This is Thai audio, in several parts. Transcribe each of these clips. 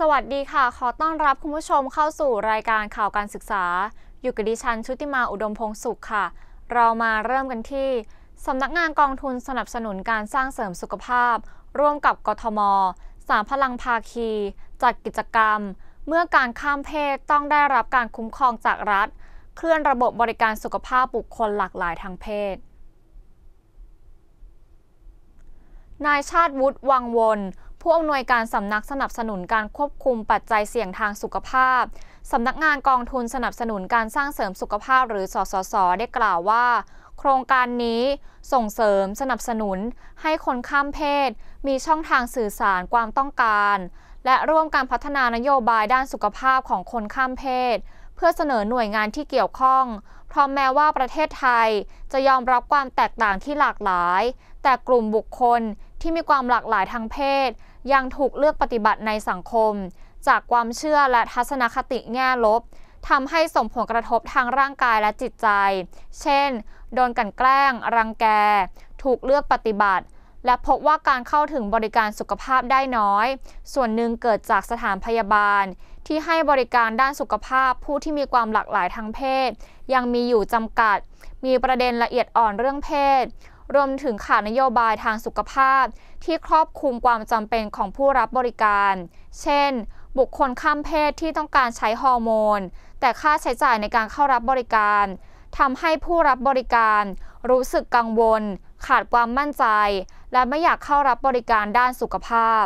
สวัสดีค่ะขอต้อนรับคุณผู้ชมเข้าสู่รายการข่าวการศึกษา อยู่กับดิฉัน ชุติมาอุดมพงศ์สุขค่ะ เรามาเริ่มกันที่ สำนักงานกองทุนสนับสนุนการสร้างเสริมสุขภาพ ร่วมกับกทมสามพลังภาคี จัดกิจกรรม เมื่อการข้ามเพศต้องได้รับการคุ้มครองจากรัฐ เคลื่อนระบบบริการสุขภาพบุคคลหลากหลายทางเพศ นายชาติวุฒิวังวนผู้อำนวยการสำนักสนับสนุนการควบคุมปัจจัยเสี่ยงทางสุขภาพ สำนักงานกองทุนสนับสนุนการสร้างเสริมสุขภาพ หรือ สสส ได้กล่าวว่า โครงการนี้ส่งเสริมสนับสนุนให้คนข้ามเพศ มีช่องทางสื่อสารความต้องการ และร่วมการพัฒนานโยบายด้านสุขภาพของคนข้ามเพศ เพื่อเสนอหน่วยงานที่เกี่ยวข้องเพราะแม้ว่าประเทศไทย จะยอมรับความแตกต่างที่หลากหลาย แต่กลุ่มบุคคลที่มีความหลากหลายทางเพศยังถูกเลือกปฏิบัติในสังคม จากความเชื่อและทัศนคติแง่ลบทำให้ส่งผลกระทบทางร่างกายและจิตใจ เช่น โดนกันแกล้ง รังแก ถูกเลือกปฏิบัติ และพบว่าการเข้าถึงบริการสุขภาพได้น้อย ส่วนหนึ่งเกิดจากสถานพยาบาล ที่ให้บริการด้านสุขภาพผู้ที่มีความหลากหลายทางเพศ ยังมีอยู่จำกัด มีประเด็นละเอียดอ่อนเรื่องเพศรวมถึงขาดนโยบายทางสุขภาพ ที่ครอบคลุมความจำเป็นของผู้รับบริการ เช่น บุคคลข้ามเพศที่ต้องการใช้ฮอร์โมน แต่ค่าใช้จ่ายในการเข้ารับบริการทำให้ผู้รับบริการ รู้สึกกังวล ขาดความมั่นใจ และไม่อยากเข้ารับบริการด้านสุขภาพ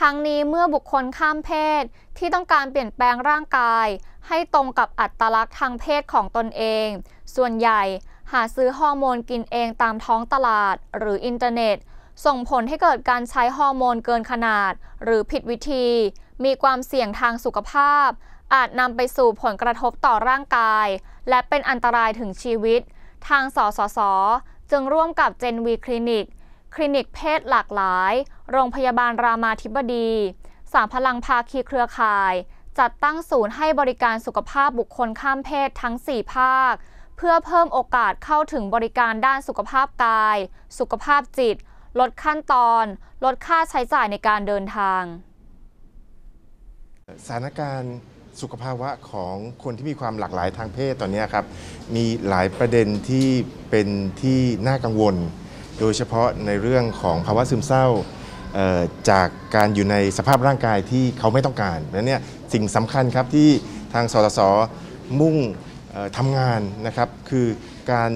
ทั้งนี้เมื่อบุคคลข้ามเพศที่ต้องการเปลี่ยนแปลงร่างกาย ให้ตรงกับอัตลักษณ์ทางเพศของตนเอง ส่วนใหญ่หาซื้อฮอร์โมนกินเองตามท้องตลาดหรืออินเทอร์เน็ต ส่งผลให้เกิดการใช้ฮอร์โมนเกินขนาด หรือผิดวิธี มีความเสี่ยงทางสุขภาพ อาจนำไปสู่ผลกระทบต่อร่างกาย และเป็นอันตรายถึงชีวิต ทางสสส จึงร่วมกับ Gen V Clinic คลินิกเพศหลากหลาย โรงพยาบาลรามาธิบดี สามพลังภาคีเครือข่ายจัดตั้งศูนย์ให้บริการสุขภาพบุคคลข้ามเพศทั้ง 4 ภาค เพื่อเพิ่มโอกาสเข้าถึงบริการด้านสุขภาพกาย สุขภาพจิต ลดขั้นตอน ลดค่าใช้จ่ายในการเดินทางสถานการณ์สุขภาวะของคนที่มีความหลากหลายทางเพศตอนนี้ครับ มีหลายประเด็นที่เป็นที่น่ากังวลโดยเฉพาะในเรื่องของภาวะซึมเศร้าจากการอยู่ในสภาพร่างกายที่เขาไม่ต้องการนั้นเนี่ยสิ่งสำคัญครับที่ทางสสสมุ่งทำงานนะครับคือการ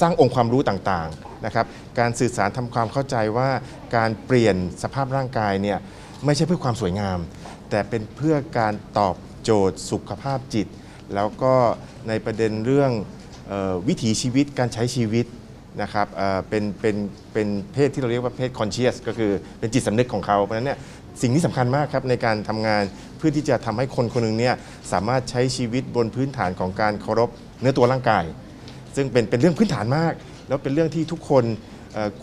สร้างองค์ความรู้ต่างๆนะครับการสื่อสารทำความเข้าใจว่าการเปลี่ยนสภาพร่างกายเนี่ยไม่ใช่เพื่อความสวยงาม แต่เป็นเพื่อการตอบโจทย์สุขภาพจิต แล้วก็ในประเด็นเรื่องวิถีชีวิตการใช้ชีวิตนะครับเป็น เป็น เป็นเพศที่เราเรียกว่าเพศคอนเชียสก็คือเป็นจิตสำนึกของเขา เพราะฉะนั้นเนี่ยสิ่งที่สำคัญมากครับในการทำงานเพื่อที่จะทำให้คนคนหนึ่งเนี่ยสามารถใช้ชีวิตบนพื้นฐานของการเคารพเนื้อตัวร่างกาย ซึ่งเป็นเป็นเรื่องพื้นฐานมาก แล้วเป็นเรื่องที่ทุกคน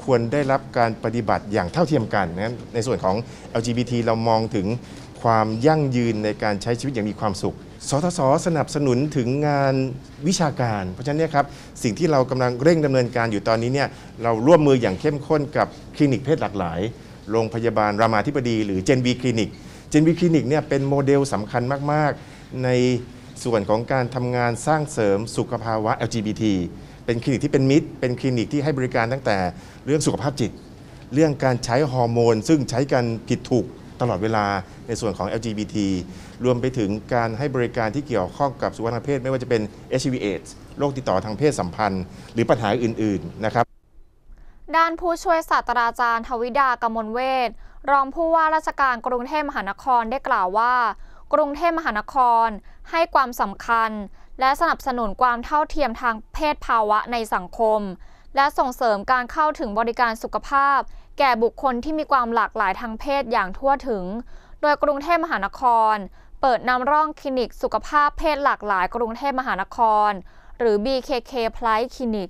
ควรได้รับการปฏิบัติอย่างเท่าเทียมกันนะในส่วนของ LGBT เรามองถึงความยั่งยืนในการใช้ชีวิตอย่างมีความสุขสทศสนับสนุนถึงงานวิชาการ เพราะฉะนั้นเนี่ยครับสิ่งที่เรากำลังเร่งดำเนินการอยู่ตอนนี้เนี่ยเราร่วมมืออย่างเข้มข้นกับคลินิกเพศหลากหลาย โรงพยาบาล รามาธิบดี หรือเจนบีคลินิกเจนบีคลินิกเนี่ยเป็นโมเดลสำคัญมาก ๆ ในส่วนของการทำงานสร้างเสริมสุขภาวะ LGBT เป็นคลินิกที่เป็นมิตร เป็นคลินิกที่ให้บริการตั้งแต่เรื่องสุขภาพจิต เรื่องการใช้ฮอร์โมนซึ่งใช้กันผิดถูกตลอดเวลาในส่วนของ LGBT รวมไปถึงการให้บริการที่เกี่ยวข้องกับสุขภาพเพศ ไม่ว่าจะเป็น HIV AIDS โรคติดต่อทางเพศสัมพันธ์ หรือปัญหาอื่นๆนะครับ ด้านผู้ช่วยศาสตราจารย์ทวิดากมลเวทรองผู้ว่าราชการกรุงเทพมหานครได้กล่าวว่า กรุงเทพมหานครให้ความสำคัญ และสนับสนุนความเท่าเทียมทางเพศภาวะในสังคม และส่งเสริมการเข้าถึงบริการสุขภาพ แก่บุคคลที่มีความหลากหลายทางเพศอย่างทั่วถึง โดยกรุงเทพมหานครเปิดนำร่องคลินิกสุขภาพเพศหลากหลายกรุงเทพมหานคร หรือ BKK p l i คลินิก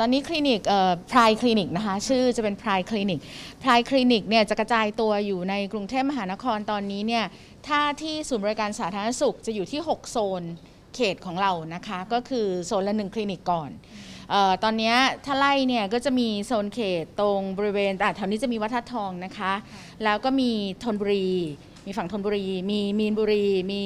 ตอนนี้คลินิกเออ่พรายคลินิกนะคะ ชื่อจะเป็นพรายคลินิกพรายคลินิกเนี่ยจะกระจายตัวอยู่ในกรุงเทพมหานครตอนนี้เนี่ยถ้าที่ศูนย์บริการสาธารณสุขจะอยู่ที่ 6 โซนเขตของเรานะคะ ก็คือโซนละหนึ่งคลินิกก่อนตอนนี้ถ้าไล่เนี่ยก็จะมีโซนเขตตรงบริเวณแถวนี้จะมีวัฒนทองนะคะ แล้วก็มีธนบุรี มีฝั่งธนบุรี มีมีนบุรี มี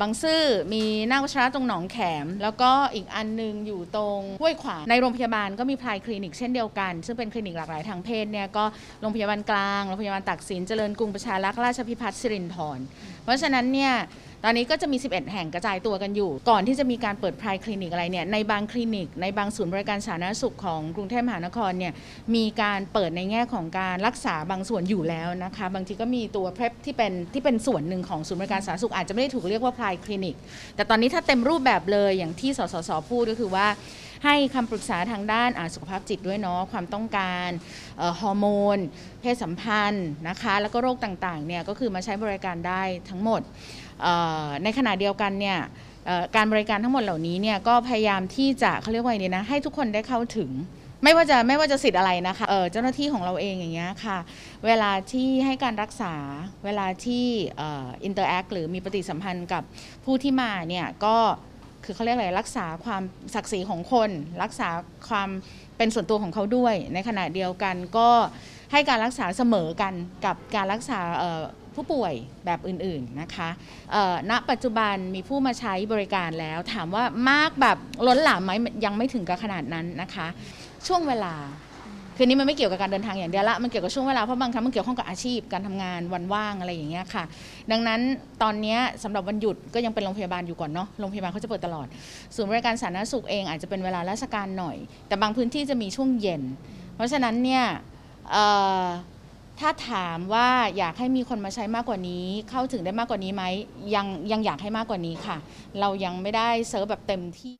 บางซื่อมีหน้าวชระตรงหนองแขม แล้วก็อีกอันนึงอยู่ตรงห้วยขวางในโรงพยาบาลก็มีพลายคลินิก เช่นเดียวกัน ซึ่งเป็นคลินิกหลากหลายทางเพศเนี่ยก็โรงพยาบาลกลางโรงพยาบาลตักสิน เจริญกรุงประชารักษ์ราชพิพัฒน์สิรินธรเพราะฉะนั้นเนี่ยตอนนี้ก็จะมี 11 แห่งกระจายตัวกันอยู่ ก่อนที่จะมีการเปิดพรายคลินิกอะไรเนี่ยในบางคลินิกในบางศูนย์บริการสาธารณสุขของกรุงเทพมหานครเนี่ยมีการเปิดในแง่ของการรักษาบางส่วนอยู่แล้วนะคะบางทีก็มีตัวเพล็บที่เป็นที่เป็นส่วนหนึ่งของศูนย์บริการสาธารณสุขอาจจะไม่ได้ถูกเรียกว่าพรายคลินิก แต่ตอนนี้ถ้าเต็มรูปแบบเลยอย่างที่ สสสพูดก็คือว่าให้คำปรึกษาทางด้านสุขภาพจิตด้วยเนาะความต้องการฮอร์โมน เพศสัมพันธ์นะคะแล้วก็โรคต่างๆเนี่ยก็คือมาใช้บริการได้ทั้งหมด ในขณะเดียวกันเนี่ยการบริการทั้งหมดเหล่านี้เนี่ยก็พยายามที่จะเขาเรียกว่าเนี่ยนะให้ทุกคนได้เข้าถึงไม่ว่าจะไม่ว่าจะสิทธิ์อะไรนะคะเเจ้าหน้าที่ของเราเองอย่างเงี้ยค่ะเวลาที่ให้การรักษาเวลาที่อินเตอร์แอคหรือมีปฏิสัมพันธ์กับผู้ที่มาเนี่ยก็คือเขาเรียกอะไร รักษาความศักดิ์ศรีของคน รักษาความเป็นส่วนตัวของเขาด้วย ในขณะเดียวกันก็ให้การรักษาเสมอกัน กับการรักษาผู้ป่วยแบบอื่นๆนะคะณปัจจุบันมีผู้มาใช้บริการแล้ว ถามว่ามากแบบล้นหลามไหมยังไม่ถึงกับขนาดนั้นนะคะ ช่วงเวลาคือนี้มันไม่เกี่ยวกับการเดินทางอย่างเดียวละ มันเกี่ยวกับช่วงเวลา เพราะบางครั้งมันเกี่ยวข้องกับอาชีพการทำงานวันว่างอะไรอย่างเงี้ยค่ะ ดังนั้นตอนนี้สำหรับวันหยุดก็ยังเป็นโรงพยาบาลอยู่ก่อนเนาะ โรงพยาบาลเขาจะเปิดตลอด ส่วนบริการสาธารณสุขเองอาจจะเป็นเวลาราชการหน่อย แต่บางพื้นที่จะมีช่วงเย็น เพราะฉะนั้นเนี่ยถ้าถามว่าอยากให้มีคนมาใช้มากกว่านี้ เข้าถึงได้มากกว่านี้ไหม ยังยังอยากให้มากกว่านี้ค่ะ เรายังไม่ได้เซิร์ฟแบบเต็มที่